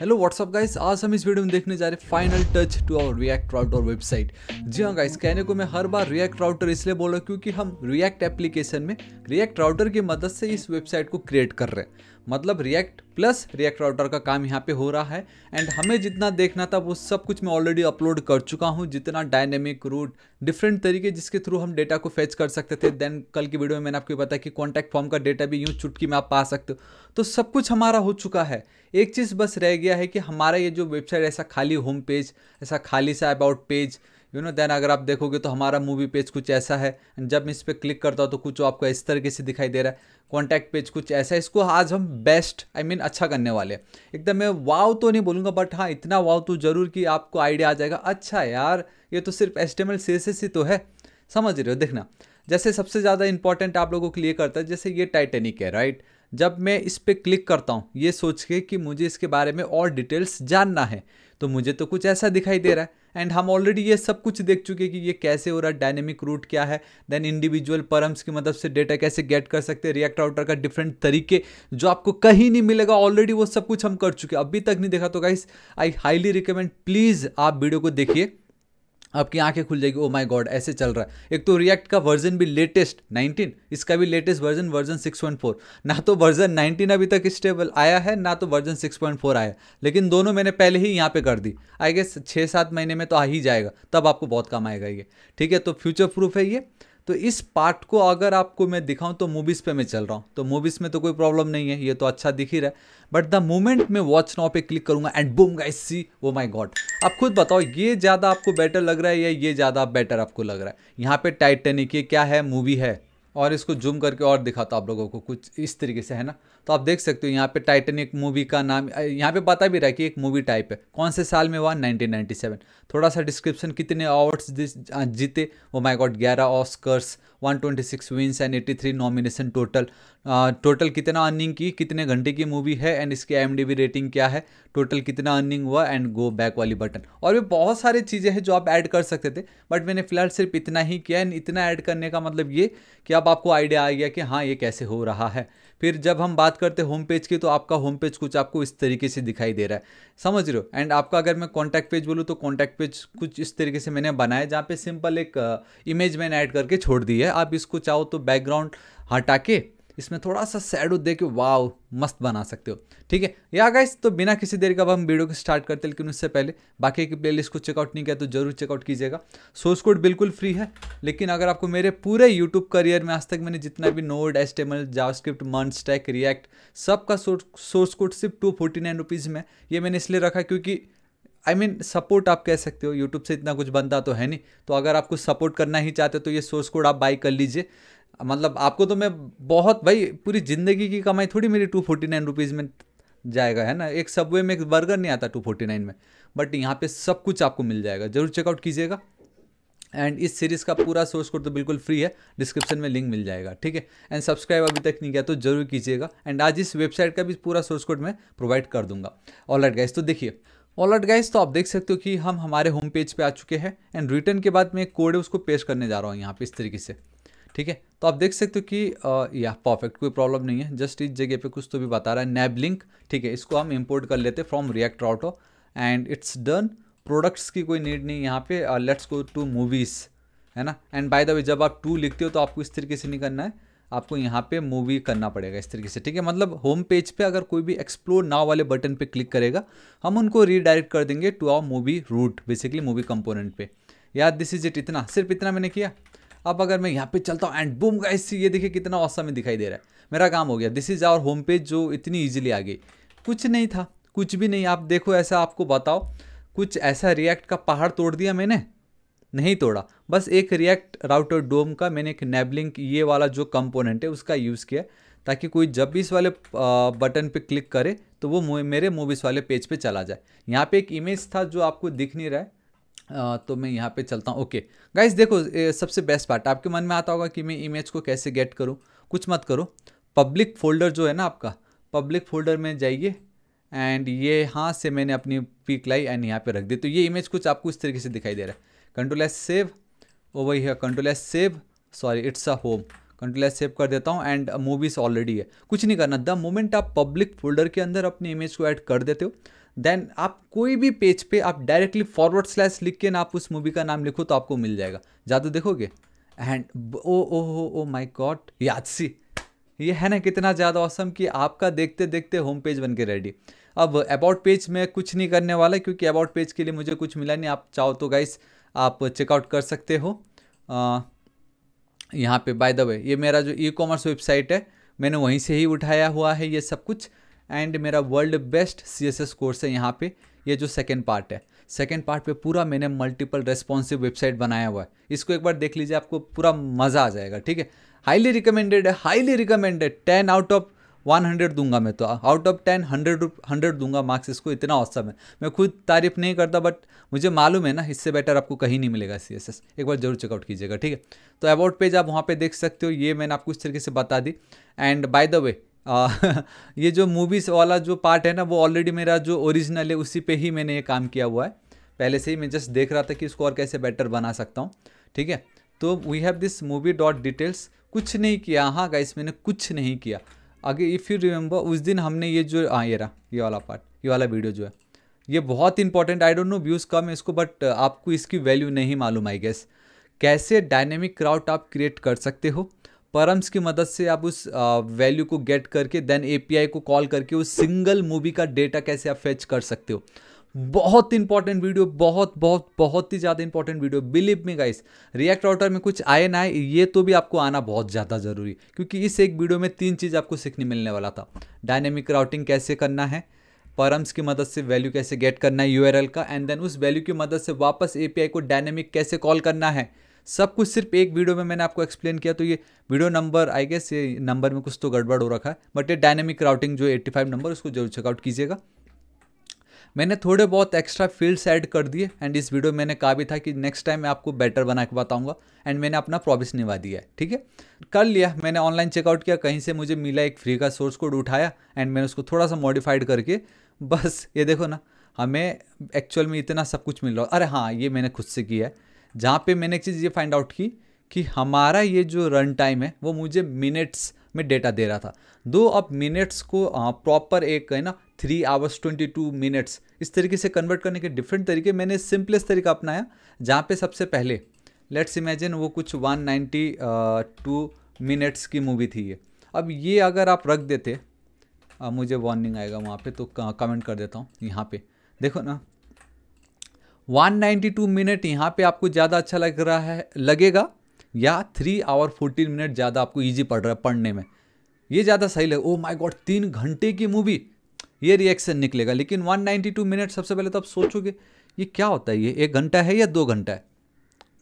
hello what's up guys आज हम इस वीडियो में देखने जा रहे हैं final touch to our React router website जी हाँ गाइस कहने को मैं हर बार रिएक्ट राउटर इसलिए बोल रहा हूँ क्योंकि हम रिएक्ट एप्लीकेशन में रिएक्ट राउटर की मदद से इस वेबसाइट को क्रिएट कर रहे हैं मतलब रिएक्ट प्लस रिएक्ट राउटर का काम यहाँ पे हो रहा है एंड हमें जितना देखना था वो सब कुछ मैं ऑलरेडी अपलोड कर चुका हूँ जितना डायनेमिक रूट डिफरेंट तरीके जिसके थ्रू हम डेटा को फेच कर सकते थे देन कल की वीडियो में मैंने आपको बताया कि कॉन्टैक्ट फॉर्म का डेटा भी यूँ चुटकी में आप पा सकते हो तो सब कुछ हमारा हो चुका है एक चीज़ बस रह गया है कि हमारा ये जो वेबसाइट ऐसा खाली होम पेज ऐसा खाली सा about page you know then अगर आप देखोगे तो हमारा मूवी पेज कुछ ऐसा है जब मैं इस पर क्लिक करता हूँ तो कुछ आपको इस तरीके से दिखाई दे रहा है कॉन्टैक्ट पेज कुछ ऐसा है इसको आज हम best I I mean mean, अच्छा करने वाले हैं एकदम मैं वाव तो नहीं बोलूँगा बट हाँ इतना वाव तो ज़रूर कि आपको आइडिया आ जाएगा अच्छा यार ये तो सिर्फ एस्टेमल सी ही तो है समझ रहे हो देखना जैसे सबसे ज़्यादा इंपॉर्टेंट आप लोगों के लिए करता है जैसे ये टाइटेनिक है राइट जब मैं इस पर क्लिक करता हूँ ये सोच के कि मुझे इसके बारे में और डिटेल्स जानना है तो मुझे तो कुछ ऐसा दिखाई दे तो रहा है एंड हम ऑलरेडी ये सब कुछ देख चुके कि ये कैसे हो रहा है डायनेमिक रूट क्या है देन इंडिविजुअल परम्स की मदद से डेटा कैसे गेट कर सकते हैं रिएक्ट आउटर का डिफरेंट तरीके जो आपको कहीं नहीं मिलेगा ऑलरेडी वो सब कुछ हम कर चुके अभी तक नहीं देखा तो guys I highly recommend please आप वीडियो को देखिए आपकी आंखें खुल जाएगी ओ माई गॉड ऐसे चल रहा है एक तो रिएक्ट का वर्जन भी लेटेस्ट 19 इसका भी लेटेस्ट वर्जन वर्जन 6.4 ना तो वर्जन 19 अभी तक स्टेबल आया है ना तो वर्जन 6.4 आया लेकिन दोनों मैंने पहले ही यहाँ पे कर दी आई गेस छः सात महीने में तो आ ही जाएगा तब आपको बहुत काम आएगा ये ठीक है तो फ्यूचर प्रूफ है ये तो इस पार्ट को अगर आपको मैं दिखाऊं तो मूवीज़ पे मैं चल रहा हूँ तो मूवीज़ में तो कोई प्रॉब्लम नहीं है ये तो अच्छा दिख ही रहा है बट द मोमेंट मैं वॉच नाउ पे क्लिक करूंगा एंड बूम गाइस सी वो माई गॉड आप खुद बताओ ये ज़्यादा आपको बेटर लग रहा है या ये ज़्यादा बेटर आपको लग रहा है यहाँ पे टाइटेनिक ये क्या है मूवी है और इसको जूम करके और दिखाता आप लोगों को कुछ इस तरीके से है ना तो आप देख सकते हो यहाँ पे टाइटेनिक मूवी का नाम यहाँ पे बता भी रहा है कि एक मूवी टाइप है कौन से साल में हुआ 1997 थोड़ा सा डिस्क्रिप्शन कितने अवार्ड्स जीते वो माई गॉड ग्यारह Oscars 126 wins and 83 nomination total total कितना अर्निंग की कितने घंटे की मूवी है एंड इसकी एम रेटिंग क्या है टोटल कितना अर्निंग हुआ एंड गो बैक वाली बटन और भी बहुत सारी चीज़ें हैं जो आप ऐड कर सकते थे बट मैंने फ़िलहाल सिर्फ इतना ही किया एंड इतना ऐड करने का मतलब ये कि अब आप आपको आइडिया आ गया कि हाँ ये कैसे हो रहा है फिर जब हम बात करते होम पेज की तो आपका होम पेज कुछ आपको इस तरीके से दिखाई दे रहा है समझ रहे हो एंड आपका अगर मैं कॉन्टैक्ट पेज बोलूँ तो कॉन्टैक्ट पेज कुछ इस तरीके से मैंने बनाया जहाँ पे सिंपल एक इमेज मैंने ऐड करके छोड़ दी है आप इसको चाहो तो बैकग्राउंड हटा के इसमें थोड़ा सा सैडो दे के वाव मस्त बना सकते हो ठीक है या गाइस तो बिना किसी देर का अब हम वीडियो को स्टार्ट करते हैं लेकिन उससे पहले बाकी की प्लेलिस्ट को चेकआउट नहीं किया तो जरूर चेकआउट कीजिएगा सोर्स कोड बिल्कुल फ्री है लेकिन अगर आपको मेरे पूरे यूट्यूब करियर में आज तक मैंने जितना भी Node HTML JavaScript मंस रिएक्ट सबका सोर्स कोड सिर्फ टू फोर्टी नाइन रुपीज़ में ये मैंने इसलिए रखा क्योंकि आई मीन सपोर्ट आप कह सकते हो यूट्यूब से इतना कुछ बनता तो है नहीं तो अगर आपको सपोर्ट करना ही चाहते हो तो ये सोर्स कोड आप बाई कर लीजिए मतलब आपको तो मैं बहुत भाई पूरी ज़िंदगी की कमाई थोड़ी मेरी टू फोर्टी नाइन रुपीज़ में जाएगा है ना एक सबवे में एक बर्गर नहीं आता टू फोर्टी नाइन में बट यहाँ पे सब कुछ आपको मिल जाएगा ज़रूर चेकआउट कीजिएगा एंड इस सीरीज़ का पूरा सोर्स कोड तो बिल्कुल फ्री है डिस्क्रिप्शन में लिंक मिल जाएगा ठीक है एंड सब्सक्राइब अभी तक नहीं किया तो जरूर कीजिएगा एंड आज इस वेबसाइट का भी पूरा सोर्स कोड मैं प्रोवाइड कर दूंगा ऑल राइट गाइस तो देखिए ऑल राइट गाइस तो आप देख सकते हो कि हम हमारे होम पेज पे आ चुके हैं एंड रिटर्न के बाद मैं कोड है उसको पेश करने जा रहा हूँ यहाँ पे इस तरीके से ठीक है तो आप देख सकते हो कि या परफेक्ट कोई प्रॉब्लम नहीं है जस्ट इस जगह पे कुछ तो भी बता रहा है नैब लिंक ठीक है इसको हम इंपोर्ट कर लेते हैं from React auto and it's done products की कोई नीड नहीं यहाँ पे लेट्स गो टू मूवीज़ है ना एंड बाय द वे जब आप टू लिखते हो तो आपको इस तरीके से नहीं करना है आपको यहाँ पे मूवी करना पड़ेगा इस तरीके से ठीक है मतलब होम पेज पे अगर कोई भी एक्सप्लोर नाव वाले बटन पे क्लिक करेगा हम उनको रीडायरेक्ट कर देंगे to our movie route basically movie component पे याद दिस इज इट इतना सिर्फ इतना मैंने किया अब अगर मैं यहाँ पे चलता हूँ एंड बूम गाइस ये देखिए कितना औसम में दिखाई दे रहा है मेरा काम हो गया this is our home page जो इतनी ईजिली आ गई कुछ नहीं था कुछ भी नहीं आप देखो ऐसा आपको बताओ कुछ ऐसा रिएक्ट का पहाड़ तोड़ दिया मैंने नहीं तोड़ा बस एक रिएक्ट राउटर डोम का मैंने एक नेबलिंग ये वाला जो कंपोनेंट है उसका यूज़ किया ताकि कोई जब भी इस वाले बटन पे क्लिक करे तो वो मेरे मूवीज़ वाले पेज पे चला जाए यहाँ पे एक इमेज था जो आपको दिख नहीं रहा है तो मैं यहाँ पे चलता हूँ ओके गाइस देखो सबसे बेस्ट पार्ट आपके मन में आता होगा कि मैं इमेज को कैसे गेट करूँ कुछ मत करो पब्लिक फोल्डर जो है ना आपका पब्लिक फोल्डर में जाइए एंड ये हाँ से मैंने अपनी पिक लाई एंड यहाँ पे रख दी तो ये इमेज कुछ आपको इस तरीके से दिखाई दे रहा है कंट्रोल एस सेव ओवर है control S save sorry it's a home control S save कर देता हूँ एंड मूवीज़ ऑलरेडी है कुछ नहीं करना द मोमेंट आप पब्लिक फोल्डर के अंदर अपनी इमेज को ऐड कर देते हो देन आप कोई भी पेज पे आप डायरेक्टली फॉरवर्ड स्लैश लिख के ना आप उस मूवी का नाम लिखो तो आपको मिल जाएगा ज़्यादा देखोगे and O O O O my God यादसी ये है ना कितना ज़्यादा औसम कि आपका देखते देखते होम पेज बन के रेडी अब अबाउट पेज में कुछ नहीं करने वाला क्योंकि अबाउट पेज के लिए मुझे कुछ मिला नहीं आप चाहो तो गाइस आप चेकआउट कर सकते हो आ, यहाँ पे बाय द वे ये मेरा जो ई कॉमर्स वेबसाइट है मैंने वहीं से ही उठाया हुआ है ये सब कुछ एंड मेरा world best C S S course है यहाँ पे ये जो सेकेंड पार्ट है सेकेंड पार्ट पे पूरा मैंने मल्टीपल रेस्पॉन्सिव वेबसाइट बनाया हुआ है इसको एक बार देख लीजिए आपको पूरा मज़ा आ जाएगा ठीक है हाईली रिकमेंडेड है highly recommended ten out of one hundred दूंगा मैं तो out of ten hundred hundred दूंगा मार्क्स इसको इतना औसम है मैं खुद तारीफ नहीं करता बट मुझे मालूम है ना इससे बेटर आपको कहीं नहीं मिलेगा सी एस एस एक बार जरूर चेकआउट कीजिएगा ठीक है तो अबाउट पेज आप वहाँ पे देख सकते हो ये मैंने आपको इस तरीके से बता दी and by the way ah, ये जो मूवीज़ वाला जो पार्ट है ना वो ऑलरेडी मेरा जो ओरिजिनल है उसी पे ही मैंने ये काम किया हुआ है पहले से ही मैं जस्ट देख रहा था कि इसको और कैसे बेटर बना सकता हूँ ठीक है तो we have this movie dot details कुछ नहीं किया हाँ गाइस मैंने कुछ नहीं किया अगे इफ़ यू रिमेंबर उस दिन हमने ये जो हाँ ये रहा ये वाला पार्ट ये वाला वीडियो जो है ये बहुत important I don't know views कम है इसको बट आपको इसकी वैल्यू नहीं मालूम आई गेस कैसे डायनेमिक क्राउड आप क्रिएट कर सकते हो परम्स की मदद से आप उस वैल्यू को गेट करके देन एपीआई को कॉल करके उस सिंगल मूवी का डेटा कैसे आप फेच कर सकते हो बहुत इंपॉर्टेंट वीडियो बहुत बहुत बहुत ही ज़्यादा इंपॉर्टेंट वीडियो बिलीव में गाइस रिएक्ट राउटर में कुछ आए ना आए ये तो भी आपको आना बहुत ज़्यादा ज़रूरी क्योंकि इस एक वीडियो में तीन चीज़ आपको सीखने मिलने वाला था डायनेमिक राउटिंग कैसे करना है परम्स की मदद से वैल्यू कैसे गेट करना है यू का एंड देन उस वैल्यू की मदद से वापस ए को डायनेमिक कैसे कॉल करना है सब कुछ सिर्फ एक वीडियो में मैंने आपको एक्सप्लेन किया तो ये वीडियो नंबर आई गेस ये नंबर में कुछ तो गड़बड़ हो रखा है बट ये डायनेमिक राउटिंग जो 85 नंबर उसको जरूर चेकआउट कीजिएगा मैंने थोड़े बहुत एक्स्ट्रा फील्ड्स ऐड कर दिए एंड इस वीडियो में मैंने कहा भी था कि नेक्स्ट टाइम मैं आपको बेटर बना के बताऊंगा एंड मैंने अपना प्रॉमिस निभा दिया है ठीक है कर लिया मैंने ऑनलाइन चेकआउट किया कहीं से मुझे मिला एक फ्री का सोर्स कोड उठाया एंड मैंने उसको थोड़ा सा मॉडिफाइड करके बस ये देखो ना हमें एक्चुअल में इतना सब कुछ मिल रहा अरे हाँ ये मैंने खुद से किया है जहाँ पे मैंने एक चीज़ ये फाइंड आउट की कि हमारा ये जो रन टाइम है वो मुझे मिनट्स में डेटा दे रहा था दो अब मिनट्स को प्रॉपर एक है ना three hours twenty two minutes इस तरीके से कन्वर्ट करने के डिफरेंट तरीके मैंने सिंपलेस्ट तरीका अपनाया जहाँ पे सबसे पहले लेट्स इमेजिन वो कुछ वन नाइन्टी टू मिनट्स की मूवी थी ये अब ये अगर आप रख देते मुझे वार्निंग आएगा वहाँ पे तो कमेंट कर देता हूँ यहाँ पे देखो ना 192 मिनट यहाँ पे आपको ज़्यादा अच्छा लग रहा है लगेगा या थ्री आवर फोर्टीन मिनट ज़्यादा आपको ईजी पड़ रहा है पढ़ने में ये ज़्यादा सही लगे ओ माई गॉड तीन घंटे की मूवी ये रिएक्शन निकलेगा लेकिन 192 मिनट सबसे पहले तो आप सोचोगे ये क्या होता है ये एक घंटा है या दो घंटा है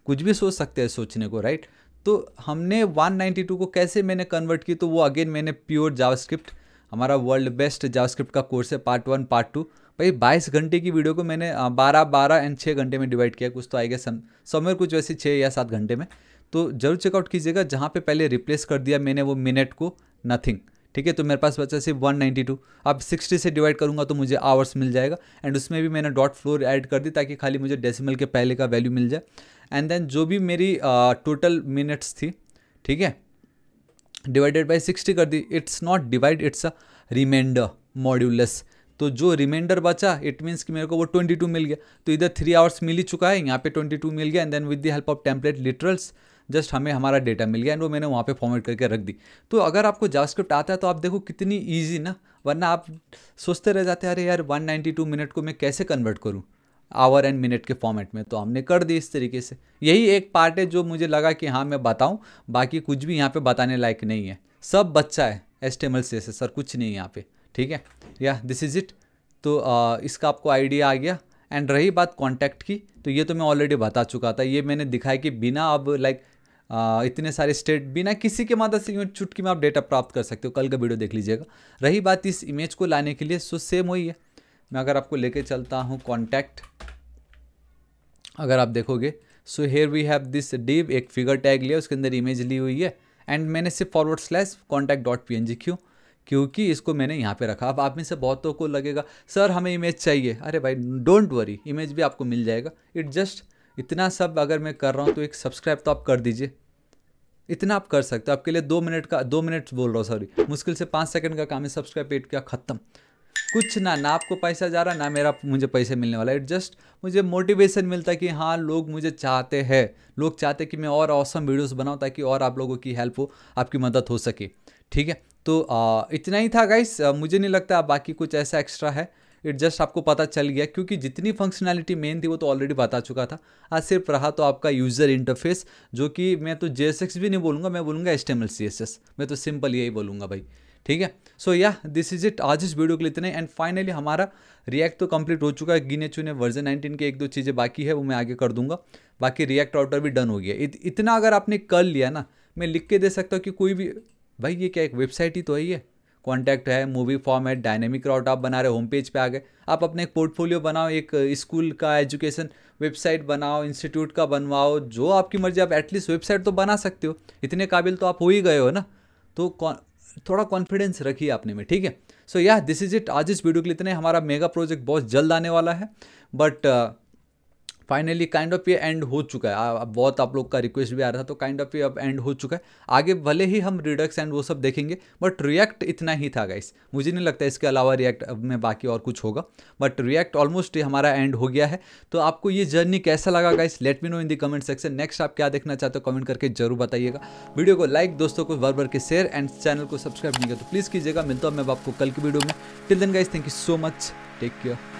कुछ भी सोच सकते हैं सोचने को राइट तो हमने 192 को कैसे मैंने कन्वर्ट की तो वो अगेन मैंने प्योर जावास्क्रिप्ट हमारा वर्ल्ड बेस्ट जावास्क्रिप्ट का कोर्स है पार्ट वन पार्ट टू भाई बाईस घंटे की वीडियो को मैंने बारह बारह एंड छः घंटे में डिवाइड किया कुछ तो आएगा सम समय कुछ वैसे छः या सात घंटे में तो जरूर चेकआउट कीजिएगा जहाँ पे पहले रिप्लेस कर दिया मैंने वो मिनट को नथिंग ठीक है तो मेरे पास बचा सिर्फ 192 अब सिक्सटी से डिवाइड करूंगा तो मुझे आवर्स मिल जाएगा एंड उसमें भी मैंने डॉट फ्लोर ऐड कर दी ताकि खाली मुझे डेसिमल के पहले का वैल्यू मिल जाए एंड देन जो भी मेरी टोटल uh, मिनट्स थी ठीक है डिवाइडेड बाई सिक्सटी कर दी it's not divide it's a reminder modulus तो जो रिमाइंडर बचा इट मीन्स कि मेरे को वो 22 मिल गया तो इधर थ्री आवर्स मिल ही चुका है यहाँ पे 22 मिल गया and then with the help of template literals just हमें हमारा डेटा मिल गया एंड वो मैंने वहाँ पे फॉर्मेट करके रख दी तो अगर आपको जावास्क्रिप्ट आता है तो आप देखो कितनी ईजी ना वरना आप सोचते रह जाते अरे यार वन मिनट को मैं कैसे कन्वर्ट करूँ आवर एंड मिनट के फॉर्मेट में तो हमने कर दी इस तरीके से यही एक पार्ट है जो मुझे लगा कि हाँ मैं बताऊँ बाकी कुछ भी यहाँ पर बताने लायक नहीं है सब बच्चा है एस्टेमल से सर कुछ नहीं यहाँ पर ठीक है या दिस इज़ इट तो आ, इसका आपको आइडिया आ गया एंड रही बात कॉन्टैक्ट की तो ये तो मैं ऑलरेडी बता चुका था ये मैंने दिखाया कि बिना अब लाइक इतने सारे स्टेट बिना किसी के मदद से चुटकी में आप डेटा प्राप्त कर सकते हो कल का वीडियो देख लीजिएगा रही बात इस इमेज को लाने के लिए सो सेम वही है मैं अगर आपको लेके चलता हूँ कॉन्टैक्ट अगर आप देखोगे so here we have this div एक फिगर टैग लिया उसके अंदर इमेज ली हुई है एंड मैंने सिर्फ forward slash contact dot P N G क्यों क्योंकि इसको मैंने यहाँ पे रखा अब आप में से बहुतों को लगेगा सर हमें इमेज चाहिए अरे भाई डोंट वरी इमेज भी आपको मिल जाएगा इट जस्ट इतना सब अगर मैं कर रहा हूँ तो एक सब्सक्राइब तो आप कर दीजिए इतना आप कर सकते हो आपके लिए दो मिनट का दो मिनट बोल रहा हूँ सॉरी मुश्किल से पाँच सेकंड का काम है सब्सक्राइब पेट का ख़त्म कुछ ना ना आपको पैसा जा रहा ना मेरा मुझे पैसे मिलने वाला इट जस्ट मुझे मोटिवेशन मिलता है कि हाँ लोग मुझे चाहते हैं लोग चाहते कि मैं और औसम वीडियोज़ बनाऊँ ताकि और आप लोगों की हेल्प हो आपकी मदद हो सके ठीक है तो आ, इतना ही था गाइस मुझे नहीं लगता बाकी कुछ ऐसा एक्स्ट्रा है इट जस्ट आपको पता चल गया क्योंकि जितनी फंक्शनैलिटी मेन थी वो तो ऑलरेडी बता चुका था आज सिर्फ रहा तो आपका यूज़र इंटरफेस जो कि मैं तो जे भी नहीं बोलूँगा मैं बोलूँगा एस मैं तो सिंपल यही बोलूँगा भाई ठीक है सो या दिस इज इट आज इस वीडियो के लिए इतने एंड फाइनली हमारा रिएक्ट तो कंप्लीट हो चुका है गिने चुने वर्जन 19 के एक दो चीज़ें बाकी है वो मैं आगे कर दूंगा बाकी रिएक्ट आउटर भी डन हो गया इत, इतना अगर आपने कर लिया ना मैं लिख के दे सकता हूँ कि कोई भी भाई ये क्या एक वेबसाइट ही तो है ये कॉन्टैक्ट है मूवी फॉर्मेट डायनेमिक राउट आप बना रहे होम पेज पे आ गए आप अपने एक पोर्टफोलियो बनाओ एक स्कूल का एजुकेशन वेबसाइट बनाओ इंस्टीट्यूट का बनवाओ जो आपकी मर्जी आप एटलीस्ट वेबसाइट तो बना सकते हो इतने काबिल तो आप हो ही गए हो ना तो थोड़ा कॉन्फिडेंस रखिए आपने में ठीक है सो यह दिस इज इट आज इस वीडियो के लिए इतने हमारा मेगा प्रोजेक्ट बहुत जल्द आने वाला है but uh, finally kind of ये एंड हो चुका है अब बहुत आप लोग का रिक्वेस्ट भी आ रहा था तो काइंड ऑफ ये अब एंड हो चुका है आगे भले ही हम रिडक्स एंड वो सब देखेंगे बट रिएक्ट इतना ही था गाइस मुझे नहीं लगता इसके अलावा रिएक्ट में बाकी और कुछ होगा बट रिएक्ट ऑलमोस्ट हमारा एंड हो गया है तो आपको ये जर्नी कैसा लगा guys let me know in the comment section next आप क्या देखना चाहते हो कमेंट करके जरूर बताइएगा वीडियो को लाइक दोस्तों को बार बार के शेयर एंड चैनल को सब्सक्राइब नहीं किया तो प्लीज़ कीजिएगा मिलता हूँ मैं आपको कल की वीडियो में till then guys thank you so much take care